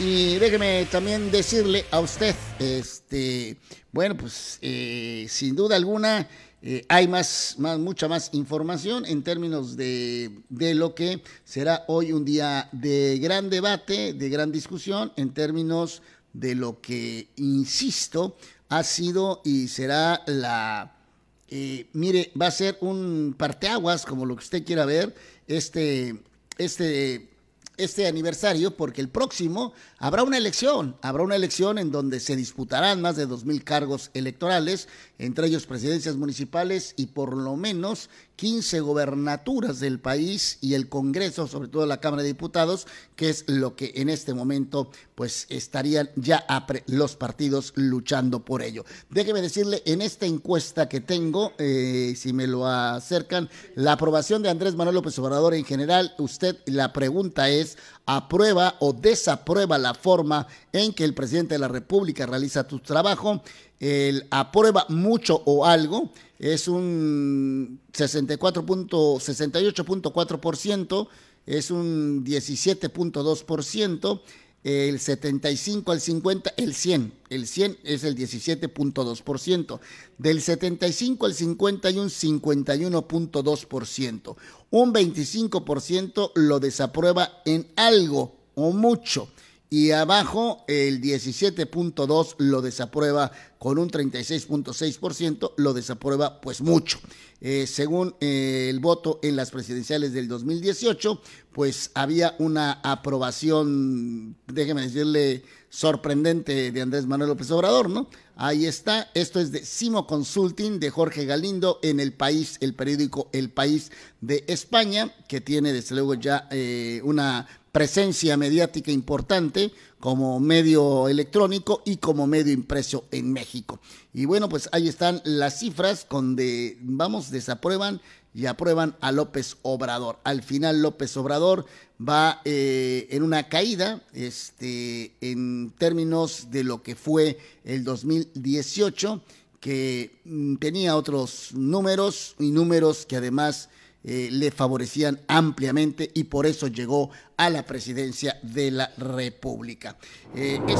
Y déjeme también decirle a usted, este, bueno, pues eh, sin duda alguna eh, hay más, más, mucha más información en términos de, de, lo que será hoy un día de gran debate, de gran discusión, en términos de lo que, insisto, ha sido y será la... Eh, mire, va a ser un parteaguas, como lo que usted quiera ver, este, este este aniversario porque el próximo habrá una elección, habrá una elección en donde se disputarán más de 2.000 cargos electorales, entre ellos presidencias municipales y por lo menos 15 gobernaturas del país y el Congreso, sobre todo la Cámara de Diputados, que es lo que en este momento pues estarían ya los partidos luchando por ello. Déjeme decirle, en esta encuesta que tengo, eh, si me lo acercan, la aprobación de Andrés Manuel López Obrador en general, usted la pregunta es aprueba o desaprueba la forma en que el presidente de la República realiza su trabajo. El aprueba mucho o algo es un 68.4%, es un 17.2% el 75 al 50, el 100. El 100 es el 17.2%. Del 75 al 50 un 51.2%. Un 25% lo desaprueba en algo o mucho y abajo el 17.2 lo desaprueba con un 36.6%, lo desaprueba pues mucho. Eh, según eh, el voto en las presidenciales del 2018, pues había una aprobación, déjeme decirle, sorprendente de Andrés Manuel López Obrador, ¿no? Ahí está, esto es de Simo Consulting de Jorge Galindo en El País, el periódico El País de España, que tiene desde luego ya eh, una presencia mediática importante como medio electrónico y como medio impreso en México. Y bueno, pues ahí están las cifras donde, vamos, desaprueban y aprueban a López Obrador. Al final López Obrador va eh, en una caída este, en términos de lo que fue el 2018, que mm, tenía otros números y números que además eh, le favorecían ampliamente y por eso llegó a la presidencia de la República. Eh,